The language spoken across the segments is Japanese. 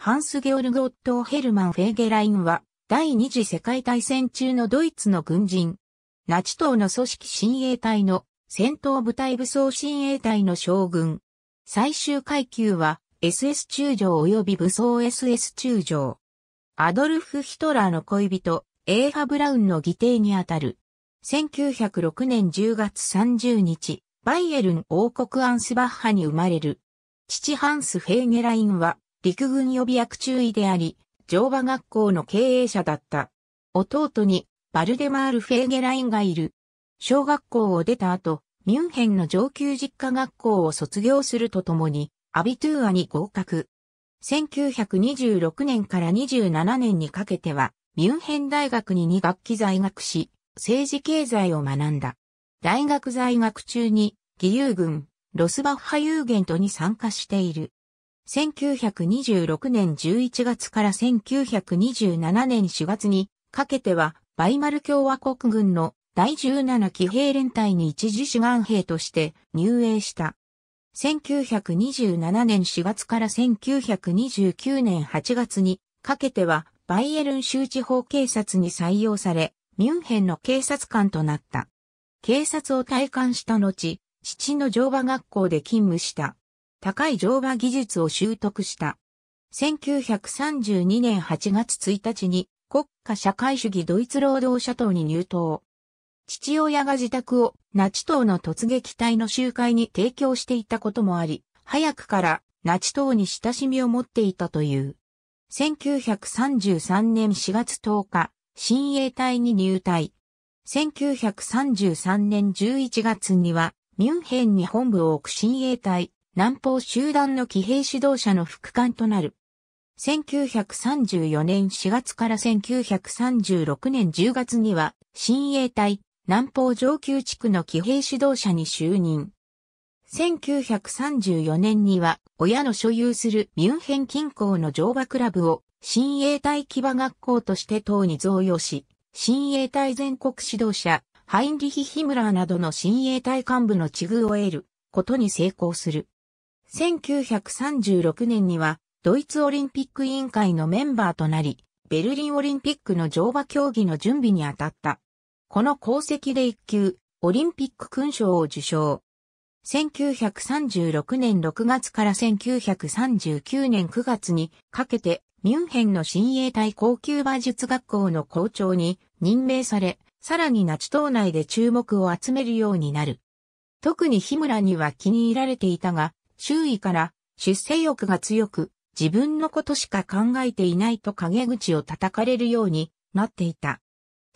ハンス・ゲオルグ・オットヘルマン・フェーゲラインは、第二次世界大戦中のドイツの軍人。ナチ党の組織親衛隊の戦闘部隊武装親衛隊の将軍。最終階級は SS 中将及び武装 SS 中将。アドルフ・ヒトラーの恋人、エーハ・ブラウンの義弟にあたる。1906年10月30日、バイエルン王国アンスバッハに生まれる。父ハンス・フェーゲラインは、陸軍予備役中尉であり、乗馬学校の経営者だった。弟に、バルデマール・フェーゲラインがいる。小学校を出た後、ミュンヘンの上級実家学校を卒業するとともに、アビトゥーアに合格。1926年から27年にかけては、ミュンヘン大学に2学期在学し、政治経済を学んだ。大学在学中に、義勇軍、ロスバッハ有限とに参加している。1926年11月から1927年4月にかけては、バイマル共和国軍の第17騎兵連隊に一時志願兵として入営した。1927年4月から1929年8月にかけては、バイエルン州地方警察に採用され、ミュンヘンの警察官となった。警察を退官した後、父の乗馬学校で勤務した。高い乗馬技術を習得した。1932年8月1日に国家社会主義ドイツ労働者党に入党。父親が自宅をナチ党の突撃隊の集会に提供していたこともあり、早くからナチ党に親しみを持っていたという。1933年4月10日、新衛隊に入隊。1933年11月には、ミュンヘンに本部を置く新衛隊、南方集団の騎兵指導者の副官となる。1934年4月から1936年10月には、新衛隊、南方上級地区の騎兵指導者に就任。1934年には、親の所有するミュンヘン近郊の乗馬クラブを、新衛隊騎馬学校として党に贈与し、新衛隊全国指導者、ハインリヒ・ヒムラーなどの新衛隊幹部の地遇を得ることに成功する。1936年にはドイツオリンピック委員会のメンバーとなり、ベルリンオリンピックの乗馬競技の準備に当たった。この功績で一級、オリンピック勲章を受賞。1936年6月から1939年9月にかけてミュンヘンの新衛隊高級馬術学校の校長に任命され、さらにナチ党内で注目を集めるようになる。特に日村には気に入られていたが、周囲から出世欲が強く、自分のことしか考えていないと陰口を叩かれるようになっていた。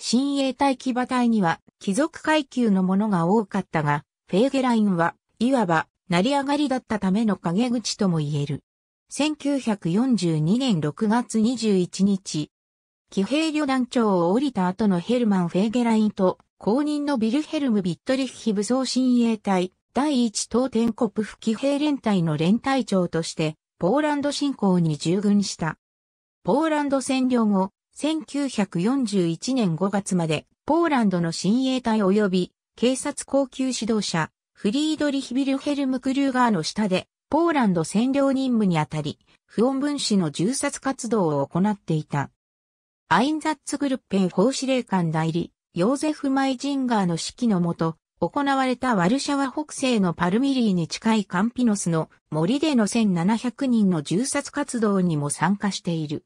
親衛隊騎馬隊には貴族階級のものが多かったが、フェーゲラインはいわば成り上がりだったための陰口とも言える。1942年6月21日、騎兵旅団長を降りた後のヘルマン・フェーゲラインと後任のビルヘルム・ビットリッヒ武装親衛隊第一東天国府騎兵連隊の連隊長として、ポーランド侵攻に従軍した。ポーランド占領後、1941年5月まで、ポーランドの親衛隊及び、警察高級指導者、フリードリヒ・ビルヘルム・クルーガーの下で、ポーランド占領任務にあたり、不穏分子の銃殺活動を行っていた。アインザッツグルッペン法司令官代理、ヨーゼフ・マイジンガーの指揮のもと、行われたワルシャワ北西のパルミリーに近いカンピノスの森での1700人の銃殺活動にも参加している。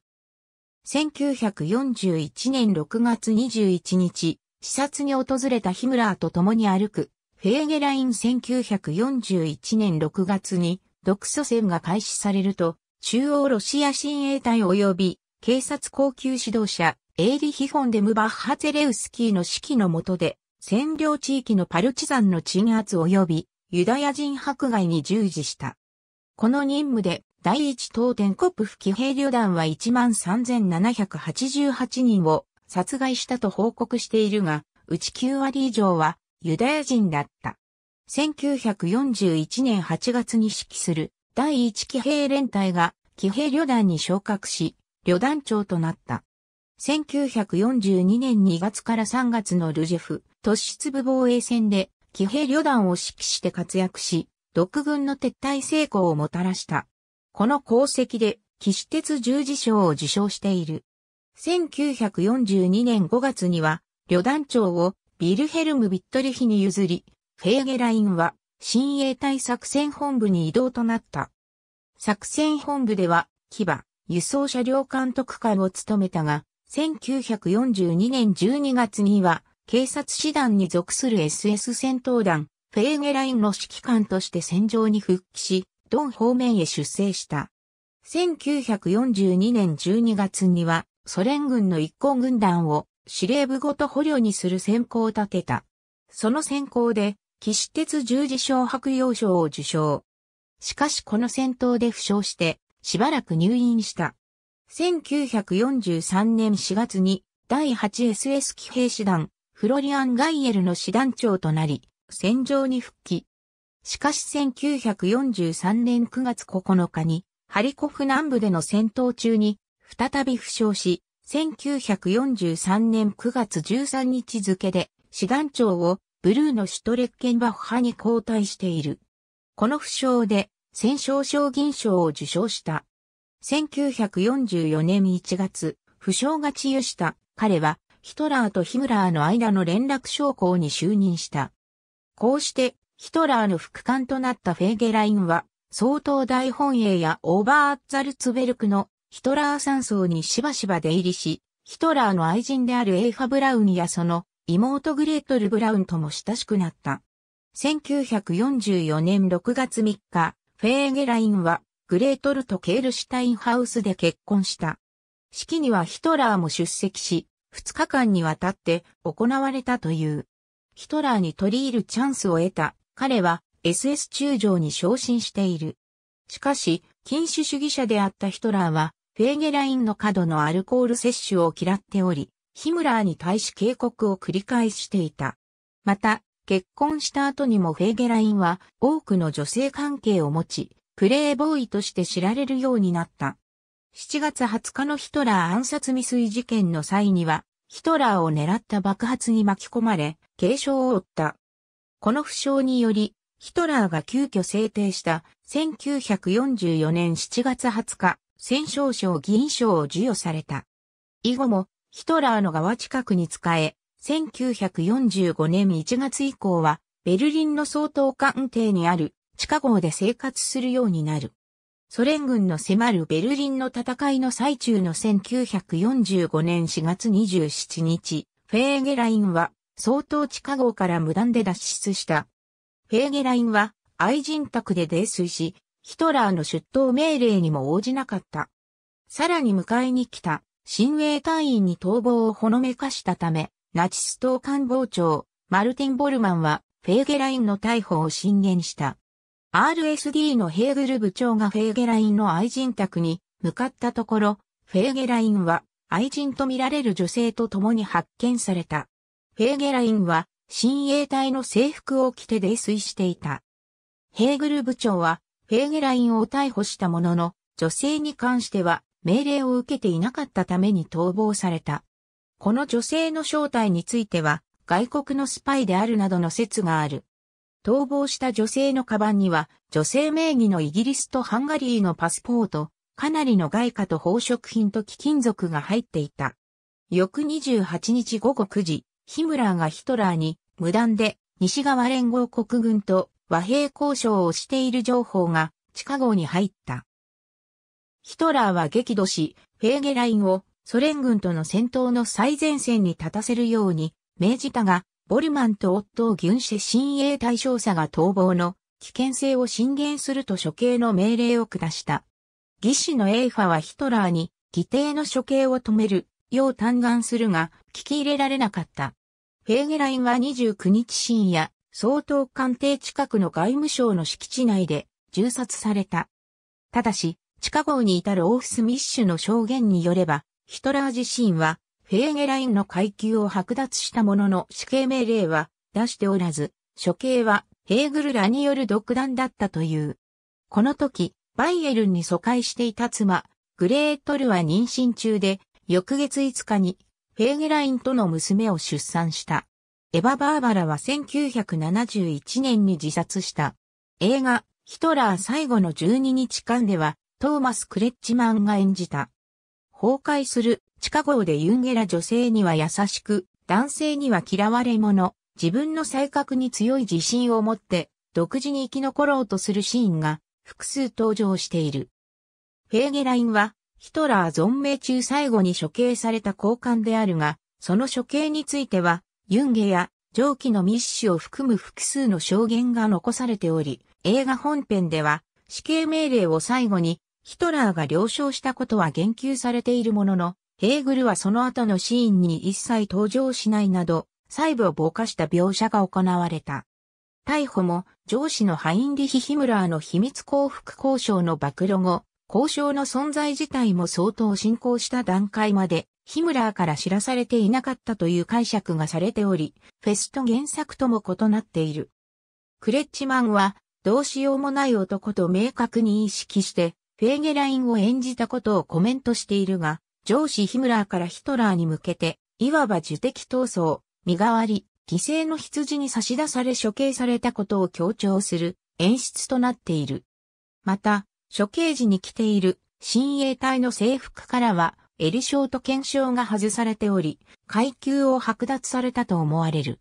1941年6月21日、視察に訪れたヒムラーと共に歩く、フェーゲライン1941年6月に独ソ戦が開始されると、中央ロシア親衛隊及び警察高級指導者、エイリヒフォンデムバッハゼレウスキーの指揮の下で、占領地域のパルチザンの鎮圧及びユダヤ人迫害に従事した。この任務で第一東天コップ不騎兵旅団は13,788人を殺害したと報告しているが、うち9割以上はユダヤ人だった。1941年8月に指揮する第一騎兵連隊が騎兵旅団に昇格し、旅団長となった。1942年2月から3月のルジェフ、突出部防衛戦で、騎兵旅団を指揮して活躍し、独軍の撤退成功をもたらした。この功績で、騎士鉄十字章を受賞している。1942年5月には、旅団長をビルヘルム・ビットリヒに譲り、フェーゲラインは、新衛隊作戦本部に移動となった。作戦本部では、騎馬、輸送車両監督官を務めたが、1942年12月には、警察師団に属する SS 戦闘団、フェーゲラインの指揮官として戦場に復帰し、ドン方面へ出征した。1942年12月には、ソ連軍の一行軍団を司令部ごと捕虜にする選考を立てた。その選考で、岸鉄十字章白洋賞を受賞。しかしこの戦闘で負傷して、しばらく入院した。1943年4月に、第 8SS 騎兵師団、フロリアン・ガイエルの師団長となり、戦場に復帰。しかし1943年9月9日に、ハリコフ南部での戦闘中に、再び負傷し、1943年9月13日付で、師団長をブルーのシュトレッケンバッハに交代している。この負傷で戦勝賞銀賞を受賞した。1944年1月、負傷が治癒した彼はヒトラーとヒムラーの間の連絡将校に就任した。こうして、ヒトラーの副官となったフェーゲラインは、総統大本営やオーバーアッザルツベルクのヒトラー山荘にしばしば出入りし、ヒトラーの愛人であるエイファ・ブラウンやその妹グレートル・ブラウンとも親しくなった。1944年6月3日、フェーゲラインはグレートルとケールシュタインハウスで結婚した。式にはヒトラーも出席し、2日間にわたって行われたという。ヒトラーに取り入るチャンスを得た彼は SS 中将に昇進している。しかし、禁酒主義者であったヒトラーは、フェーゲラインの過度のアルコール摂取を嫌っており、ヒムラーに対し警告を繰り返していた。また、結婚した後にもフェーゲラインは多くの女性関係を持ち、プレイボーイとして知られるようになった。7月20日のヒトラー暗殺未遂事件の際には、ヒトラーを狙った爆発に巻き込まれ、軽傷を負った。この負傷により、ヒトラーが急遽制定した1944年7月20日、戦勝賞議員賞を授与された。以後も、ヒトラーの側近くに仕え、1945年1月以降は、ベルリンの総統官邸にある地下壕で生活するようになる。ソ連軍の迫るベルリンの戦いの最中の1945年4月27日、フェーゲラインは相当地下壕から無断で脱出した。フェーゲラインは愛人宅で泥酔し、ヒトラーの出頭命令にも応じなかった。さらに迎えに来た、親衛隊員に逃亡をほのめかしたため、ナチス党官房長、マルティン・ボルマンは、フェーゲラインの逮捕を進言した。RSD のヘーゲル部長がフェーゲラインの愛人宅に向かったところ、フェーゲラインは愛人と見られる女性と共に発見された。フェーゲラインは親衛隊の制服を着て泥酔していた。ヘーゲル部長はフェーゲラインを逮捕したものの、女性に関しては命令を受けていなかったために逃亡された。この女性の正体については外国のスパイであるなどの説がある。逃亡した女性のカバンには、女性名義のイギリスとハンガリーのパスポート、かなりの外貨と宝飾品と貴金属が入っていた。翌28日午後9時、ヒムラーがヒトラーに、無断で、西側連合国軍と和平交渉をしている情報が、地下号に入った。ヒトラーは激怒し、フェーゲラインをソ連軍との戦闘の最前線に立たせるように命じたが、ボルマンと夫を軍師親衛隊少佐が逃亡の危険性を進言すると処刑の命令を下した。義士のエイファはヒトラーに義弟の処刑を止めるよう嘆願するが聞き入れられなかった。フェーゲラインは29日深夜、総統官邸近くの外務省の敷地内で銃殺された。ただし、地下壕に至るオーフスミッシュの証言によれば、ヒトラー自身はフェーゲラインの階級を剥奪したものの死刑命令は出しておらず、処刑はヘーグルらによる独断だったという。この時、バイエルンに疎開していた妻、グレートルは妊娠中で、翌月5日にフェーゲラインとの娘を出産した。エヴァ・バーバラは1971年に自殺した。映画、ヒトラー最後の12日間では、トーマス・クレッチマンが演じた。崩壊する地下号でユンゲラ女性には優しく、男性には嫌われ者、自分の性格に強い自信を持って、独自に生き残ろうとするシーンが複数登場している。フェーゲラインは、ヒトラー存命中最後に処刑された交換であるが、その処刑については、ユンゲや上記の密ュを含む複数の証言が残されており、映画本編では死刑命令を最後にヒトラーが了承したことは言及されているものの、ヘーグルはその後のシーンに一切登場しないなど、細部をぼかした描写が行われた。逮捕も、上司のハインリヒ・ヒムラーの秘密降伏交渉の暴露後、交渉の存在自体も相当進行した段階まで、ヒムラーから知らされていなかったという解釈がされており、フェスト原作とも異なっている。クレッチマンは、どうしようもない男と明確に意識して、フェーゲラインを演じたことをコメントしているが、上司ヒムラーからヒトラーに向けて、いわば受敵闘争、身代わり、犠牲の羊に差し出され処刑されたことを強調する演出となっている。また、処刑時に着ている新衛隊の制服からは、襟章と剣章が外されており、階級を剥奪されたと思われる。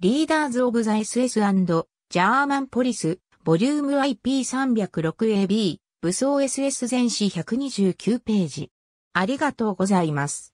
リーダーズ・オブ・ザ・ SS& ジャーマン・ポリス、ボリューム IP306AB、武装 SS 全史129ページ。ありがとうございます。